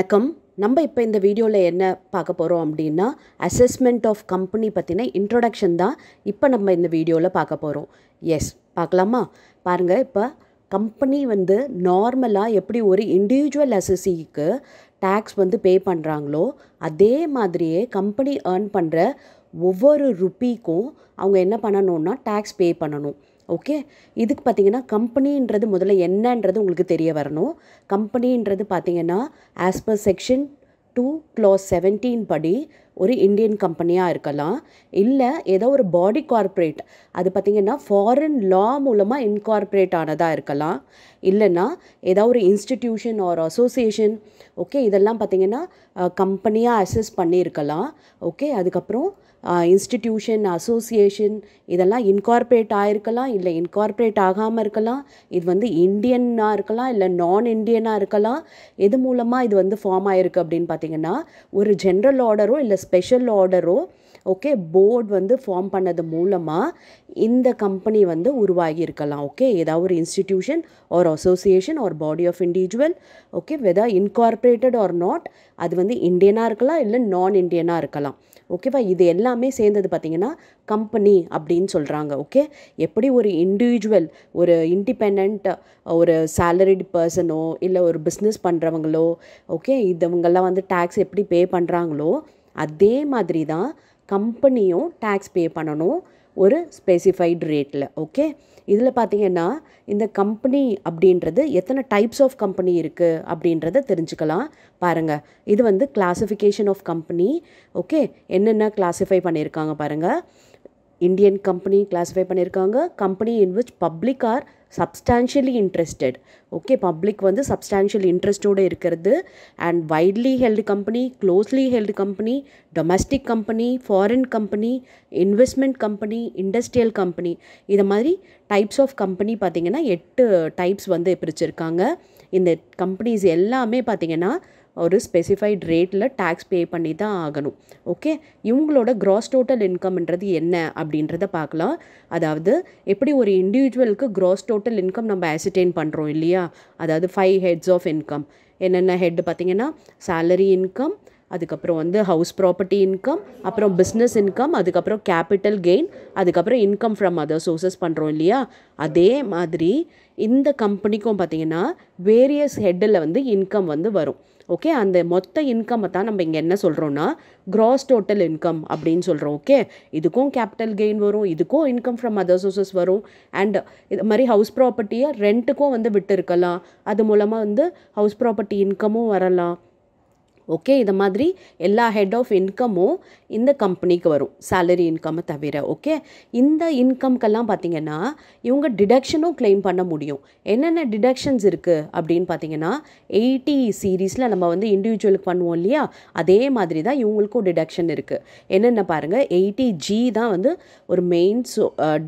வணக்கம் நம்ம இப்போ இந்த வீடியோவில் என்ன பார்க்க போகிறோம் அப்படின்னா அசஸ்மெண்ட் ஆஃப் கம்பெனி பற்றின இன்ட்ரொடக்ஷன் தான் இப்போ நம்ம இந்த வீடியோவில் பார்க்க போகிறோம் எஸ் பார்க்கலாமா பாருங்கள் இப்போ கம்பெனி வந்து நார்மலாக எப்படி ஒரு இண்டிவிஜுவல் அசஸிக்கு டேக்ஸ் வந்து பே பண்ணுறாங்களோ அதே மாதிரியே கம்பெனி ஏர்ன் பண்ணுற ஒவ்வொரு ருப்பீக்கும் அவங்க என்ன பண்ணணும்னா டேக்ஸ் பே பண்ணணும் ஓகே இதுக்கு பார்த்தீங்கன்னா கம்பெனின்றது முதல்ல என்னன்றது உங்களுக்கு தெரிய வரணும் கம்பெனின்றது பார்த்தீங்கன்னா as per section two clause seventeen படி ஒரு இந்தியன் கம்பெனியாக இருக்கலாம் இல்லை ஏதோ ஒரு பாடி கார்ப்பரேட் அது பார்த்திங்கன்னா ஃபாரின் லா மூலமாக இன்கார்பரேட் ஆனதாக இருக்கலாம் இல்லைன்னா ஏதோ ஒரு இன்ஸ்டிடியூஷன் ஆர் அசோசியேஷன் ஓகே இதெல்லாம் பார்த்திங்கன்னா கம்பெனியாக அசஸ் பண்ணியிருக்கலாம் ஓகே அதுக்கப்புறம் இன்ஸ்டிடியூஷன் அசோசியேஷன் இதெல்லாம் இன்கார்ப்பரேட் ஆகிருக்கலாம் இல்லை இன்கார்பரேட் ஆகாமல் இருக்கலாம் இது வந்து இந்தியனாக இருக்கலாம் இல்லை நான் இண்டியனாக இருக்கலாம் எது மூலமாக இது வந்து ஃபார்ம் ஆகிருக்கு அப்படின்னு பார்த்தீங்கன்னா ஒரு ஜென்ரல் ஆர்டரோ இல்லை ஸ்பெஷல் ஆர்டரோ ஓகே போர்டு வந்து ஃபார்ம் பண்ணது மூலமாக இந்த கம்பெனி வந்து உருவாகியிருக்கலாம் ஓகே ஏதாவது ஒரு institution or association or body of individual okay whether incorporated or not அது வந்து இண்டியனாக இருக்கலாம் இல்லை நான் இண்டியனாக இருக்கலாம் ஓகேவா இது எல்லாமே சேர்ந்தது பார்த்திங்கன்னா கம்பெனி அப்படின்னு சொல்கிறாங்க ஓகே எப்படி ஒரு இண்டிவிஜுவல் ஒரு இண்டிபெண்ட் ஒரு சேலரிடு பர்சனோ இல்லை ஒரு பிஸ்னஸ் பண்ணுறவங்களோ ஓகே இதுவங்கெல்லாம் வந்து டேக்ஸ் எப்படி பே பண்ணுறாங்களோ அதே மாதிரி தான் கம்பெனியும் டேக்ஸ் பே பண்ணணும் ஒரு ஸ்பெசிஃபைடு ரேட்டில் ஓகே இதில் பார்த்தீங்கன்னா இந்த கம்பெனி அப்படின்றது எத்தனை டைப்ஸ் ஆஃப் கம்பெனி இருக்குது அப்படின்றத தெரிஞ்சுக்கலாம் பாருங்கள் இது வந்து கிளாஸிஃபிகேஷன் ஆஃப் கம்பெனி ஓகே என்னென்ன கிளாஸிஃபை பண்ணியிருக்காங்க பாருங்கள் இந்தியன் கம்பெனி கிளாஸிஃபை பண்ணியிருக்காங்க company in which public are substantially interested okay public வந்து சப்ஸ்டான்ஷியல் இன்ட்ரெஸ்ட்டோடு இருக்கிறது and widely held company closely held company domestic company foreign company investment company industrial company இது மாதிரி types of company பார்த்திங்கன்னா எட்டு types வந்து பிரிச்சிருக்காங்க இந்த கம்பெனிஸ் எல்லாமே பார்த்திங்கன்னா ஒரு ஸ்பெசிஃபைட் ரேட்டில் டேக்ஸ் பே பண்ணி தான் ஆகணும் ஓகே இவங்களோட க்ராஸ் டோட்டல் இன்கம்ன்றது என்ன அப்படின்றத பார்க்கலாம் அதாவது எப்படி ஒரு இண்டிவிஜுவலுக்கு க்ராஸ் டோட்டல் இன்கம் நம்ம அசிடைன் பண்ணுறோம் இல்லையா அதாவது ஃபைவ் ஹெட்ஸ் ஆஃப் இன்கம் என்னென்ன ஹெட் பார்த்திங்கன்னா சேலரி இன்கம் அதுக்கப்புறம் வந்து ஹவுஸ் ப்ராப்பர்ட்டி இன்கம் அப்புறம் பிஸ்னஸ் இன்கம் அதுக்கப்புறம் கேபிட்டல் கெயின் அதுக்கப்புறம் இன்கம் ஃப்ரம் அதர் சோர்சஸ் பண்ணுறோம் இல்லையா அதே மாதிரி இந்த கம்பெனிக்கும் பார்த்திங்கன்னா வேரியஸ் ஹெட்டில் வந்து இன்கம் வந்து வரும் ஓகே அந்த மொத்த இன்கம்மை தான் நம்ம இங்கே என்ன சொல்கிறோன்னா க்ராஸ் டோட்டல் இன்கம் அப்படின்னு சொல்கிறோம் ஓகே இதுக்கும் கேபிட்டல் கெயின் வரும் இதுக்கும் இன்கம் ஃப்ரம் அதர் சோர்சஸ் வரும் அண்ட் இது மாதிரி ஹவுஸ் ப்ராப்பர்ட்டியை ரெண்ட்டுக்கும் வந்து விட்டு இருக்கலாம் அது மூலமாக வந்து ஹவுஸ் ப்ராப்பர்ட்டி இன்கமும் வரலாம் ஓகே இதை மாதிரி எல்லா ஹெட் ஆஃப் இன்கமும் இந்த கம்பெனிக்கு வரும் சேலரி இன்கம்மை தவிர ஓகே இந்த இன்கம்க்கெல்லாம் பார்த்தீங்கன்னா இவங்க டிடக்ஷனும் கிளைம் பண்ண முடியும் என்னென்ன டிடக்ஷன்ஸ் இருக்குது அப்படின்னு பார்த்தீங்கன்னா எயிட்டி சீரீஸில் நம்ம வந்து இண்டிவிஜுவலுக்கு பண்ணுவோம் இல்லையா அதே மாதிரி தான் இவங்களுக்கும் டிடக்ஷன் இருக்குது என்னென்ன பாருங்கள் எயிட்டி ஜி தான் வந்து ஒரு மெயின்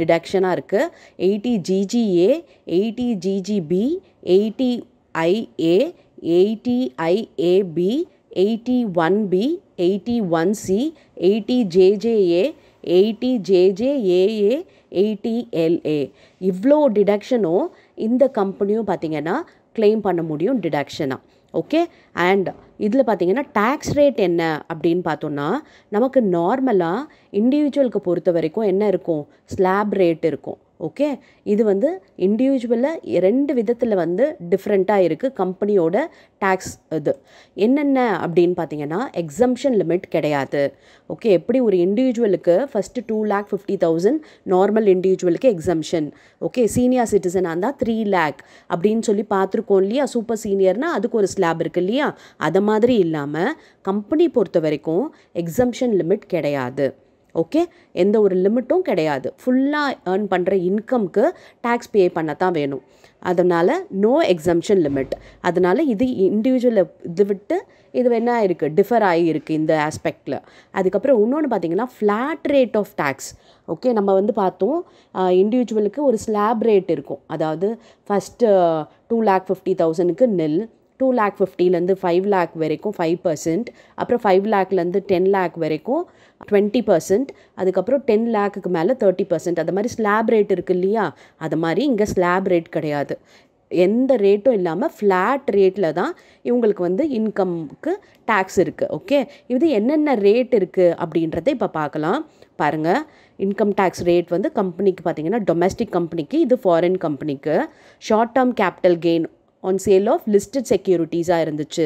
டிடக்ஷனாக இருக்குது eighty GGA eighty GGB eighty IA eighty IAB eighty one B eighty one C eighty JJA eighty JJAA eighty LA இவ்வளோ டிடக்ஷனும் இந்த கம்பெனியும் பார்த்திங்கன்னா கிளைம் பண்ண முடியும் டிடக்ஷனாக ஓகே அண்ட் இதில் பார்த்தீங்கன்னா டேக்ஸ் ரேட் என்ன அப்படின்னு பார்த்தோன்னா நமக்கு நார்மலாக இண்டிவிஜுவலுக்கு பொறுத்த வரைக்கும் என்ன இருக்கும் ஸ்லாப் ரேட் இருக்கும் ஓகே இது வந்து இண்டிவிஜுவலில் ரெண்டு விதத்தில் வந்து டிஃப்ரெண்ட்டாக இருக்குது கம்பெனியோட டேக்ஸ் இது என்னென்ன அப்படின்னு பார்த்தீங்கன்னா எக்ஸம்ஷன் லிமிட் கிடையாது ஓகே எப்படி ஒரு இண்டிவிஜுவலுக்கு first two lakh fifty thousand normal இண்டிவிஜுவலுக்கு எக்ஸம்ஷன் ஓகே சீனியர் சிட்டிசனாக இருந்தால் த்ரீ லேக் அப்படின்னு சொல்லி பார்த்துருக்கோம் இல்லையா சூப்பர் சீனியர்னால் அதுக்கு ஒரு ஸ்லாப் இருக்குது இல்லையா அதை மாதிரி இல்லாமல் கம்பெனி பொறுத்த வரைக்கும் எக்ஸம்ஷன் லிமிட் கிடையாது ஓகே எந்த ஒரு லிமிட்டும் கிடையாது ஃபுல்லாக ஏர்ன் பண்ணுற இன்கம்க்கு டேக்ஸ் பே பண்ண தான் வேணும் அதனால் நோ எக்ஸம்ஷன் லிமிட் அதனால் இது இண்டிவிஜுவல் இது விட்டு இது என்ன இருக்குது டிஃபர் ஆகி இருக்குது இந்த ஆஸ்பெக்டில் அதுக்கப்புறம் இன்னொன்று பார்த்தீங்கன்னா flat rate of tax okay நம்ம வந்து பார்த்தோம் இண்டிவிஜுவலுக்கு ஒரு ஸ்லாப் ரேட் இருக்கும் அதாவது ஃபஸ்ட்டு டூ லேக் ஃபிஃப்டி தௌசண்ட்க்கு நெல் டூ லேக் ஃபிஃப்டிலேருந்து ஃபைவ் லேக் வரைக்கும் ஃபைவ் பர்சன்ட் அப்புறம் ஃபைவ் லேக்லேருந்து டென் லேக் வரைக்கும் டுவெண்ட்டி பர்சன்ட் அதுக்கப்புறம் டென் லேக்குக்கு மேலே தேர்ட்டி பர்சன்ட் அது மாதிரி ஸ்லாப் ரேட் இருக்குது இல்லையா அது மாதிரி இங்கே ஸ்லாப் ரேட் கிடையாது எந்த ரேட்டும் இல்லாமல் ஃப்ளாட் ரேட்டில் தான் இவங்களுக்கு வந்து இன்கம்க்கு டேக்ஸ் இருக்குது ஓகே இது என்னென்ன ரேட் இருக்குது அப்படின்றத இப்போ பார்க்கலாம் பாருங்கள் இன்கம் டேக்ஸ் ரேட் வந்து கம்பெனிக்கு பார்த்தீங்கன்னா டொமஸ்டிக் கம்பெனிக்கு இது ஃபாரின் கம்பெனிக்கு short term capital gain on sale of listed செக்யூரிட்டிஸாக இருந்துச்சு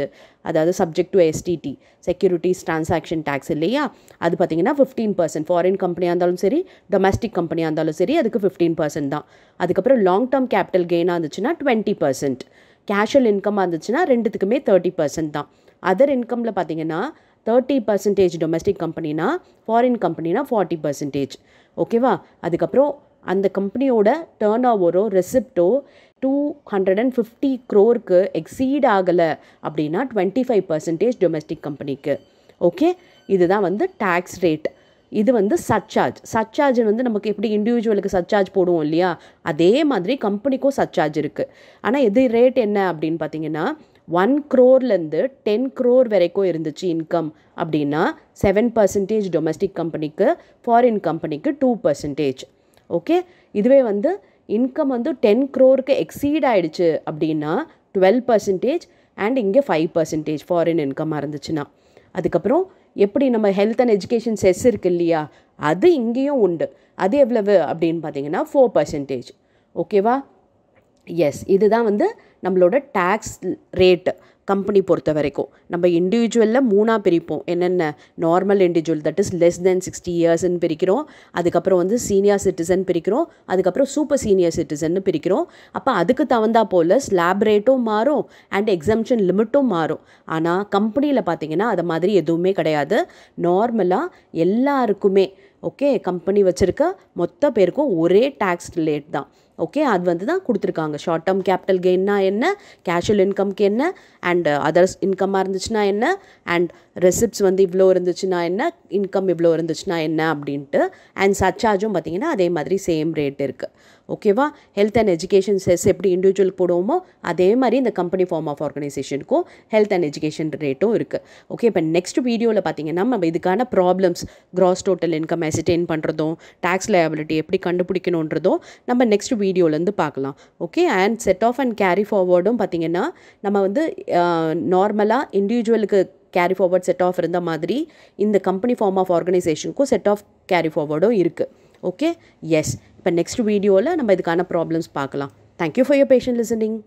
அதாவது subject to STT securities transaction tax இல்லையா அது பார்த்திங்கன்னா ஃபிஃப்டீன் பர்சன்ட் ஃபாரின் கம்பெனியாக இருந்தாலும் சரி டொமஸ்டிக் கம்பெனியாக இருந்தாலும் சரி அதுக்கு ஃபிஃப்டீன் பர்சன்ட் தான் அதுக்கப்புறம் லாங் டேர்ம் கேபிட்டல் கெயினாக இருந்துச்சுன்னா டுவெண்ட்டி பர்சன்ட் கேஷுவல் இன்கமாக இருந்துச்சுன்னா ரெண்டுத்துக்குமே தேர்ட்டி பர்சன்ட் தான் அதர் இன்கமில் பார்த்தீங்கன்னா தேர்ட்டி பர்சன்டேஜ் டொமஸ்டிக் கம்பெனினா ஃபாரின் கம்பெனினா ஃபார்ட்டி பர்சன்டேஜ் ஓகேவா அதுக்கப்புறம் அந்த கம்பெனியோட டேர்ன் ஓவரோ ரெசிப்டோ டூ ஹண்ட்ரட் அண்ட் ஃபிஃப்டி க்ரோருக்கு எக்ஸீட் ஆகலை அப்படின்னா டுவெண்ட்டி ஃபைவ் பர்சன்டேஜ் டொமஸ்டிக் கம்பெனிக்கு ஓகே இதுதான் வந்து டேக்ஸ் ரேட் இது வந்து சர்ச்சார்ஜ் சர்ச்சார்ஜ் வந்து நமக்கு எப்படி இண்டிவிஜுவலுக்கு சர்ச்சார்ஜ் போடுவோம் இல்லையா அதே மாதிரி கம்பெனிக்கும் சர்ச்சார்ஜ் இருக்குது ஆனால் எது ரேட் என்ன அப்படின்னு பார்த்தீங்கன்னா ஒன் க்ரோர்லேருந்து டென் க்ரோர் வரைக்கும் இருந்துச்சு இன்கம் அப்படின்னா செவன் பர்சன்டேஜ் டொமஸ்டிக் கம்பெனிக்கு ஃபாரின் கம்பெனிக்கு டூ பர்சன்டேஜ் ஓகே இதுவே வந்து இன்கம் வந்து டென் க்ரோருக்கு எக்ஸீட் ஆகிடுச்சு அப்படின்னா டுவெல் பர்சன்டேஜ் அண்ட் இங்கே ஃபைவ் பர்சன்டேஜ் ஃபாரின் இன்கம்மாக இருந்துச்சுன்னா அதுக்கப்புறம் எப்படி நம்ம ஹெல்த் அண்ட் எஜுகேஷன் செஸ் இருக்குது இல்லையா அது இங்கேயும் உண்டு அது எவ்வளவு அப்படின்னு பார்த்தீங்கன்னா ஃபோர் பர்சன்டேஜ் ஓகேவா எஸ் இதுதான் வந்து நம்மளோட டேக்ஸ் ரேட்டு கம்பெனி பொறுத்த வரைக்கும் நம்ம இண்டிவிஜுவலில் மூணாக பிரிப்போம் என்னென்ன normal individual that is less than sixty இயர்ஸ்ன்னு பிரிக்கிறோம் அதுக்கப்புறம் வந்து சீனியர் சிட்டிசன் பிரிக்கிறோம் அதுக்கப்புறம் சூப்பர் சீனியர் சிட்டிசன் பிரிக்கிறோம் அப்போ அதுக்கு தகுந்தா போல் ஸ்லாப் ரேட்டும் மாறும் அண்ட் எக்ஸம்ஷன் லிமிட்டும் மாறும் ஆனால் கம்பெனியில் பார்த்தீங்கன்னா அது மாதிரி எதுவுமே கிடையாது நார்மலாக எல்லாருக்குமே ஓகே கம்பெனி வச்சுருக்க மொத்த பேருக்கும் ஒரே டேக்ஸ் ரிலேட் தான் ஓகே அது வந்து தான் கொடுத்துருக்காங்க ஷார்ட் டேர்ம் கேபிட்டல் கெயின்னா என்ன கேஷுவல் இன்கம்க்கு என்ன அண்ட் அதர்ஸ் இன்கம்மாக இருந்துச்சுன்னா என்ன அண்ட் ரெசிப்ட்ஸ் வந்து இவ்வளோ இருந்துச்சுன்னா என்ன இன்கம் இவ்வளோ இருந்துச்சுன்னா என்ன அப்படின்ட்டு அண்ட் சர்ச்சார்ஜும் பார்த்தீங்கன்னா அதே மாதிரி சேம் ரேட் இருக்குது ஓகேவா ஹெல்த் அண்ட் எஜுகேஷன் செஸ் எப்படி இண்டிவிஜுவல் போடுவோமோ அதே மாதிரி இந்த கம்பெனி ஃபார்ம் ஆஃப் ஆர்கனைசேஷனுக்கும் ஹெல்த் அண்ட் எஜுகேஷன் ரேட்டும் இருக்குது ஓகே இப்போ நெக்ஸ்ட் வீடியோவில் பார்த்தீங்கன்னா நம்ம இதுக்கான problems gross total income ascertain பண்ணுறதும் டேக்ஸ் லயபிலிட்டி எப்படி கண்டுபிடிக்கணுன்றதும் நம்ம நெக்ஸ்ட் வீடியோலேருந்து பார்க்கலாம் okay and set off and carry ஃபார்வர்டும் பார்த்திங்கன்னா நம்ம வந்து நார்மலாக இண்டிவிஜுவலுக்கு கேரி ஃபார்வர்ட் செட் ஆஃப் இருந்த மாதிரி இந்த கம்பெனி ஃபார்ம் ஆஃப் ஆர்கனைசேஷனுக்கும் செட் ஆஃப் கேரி ஃபார்வர்டும் இருக்குது ஓகே எஸ் இப்போ நெக்ஸ்ட் வீடியோவில் நம்ம இதுக்கான ப்ராப்ளம்ஸ் பார்க்கலாம் thank you for your patient listening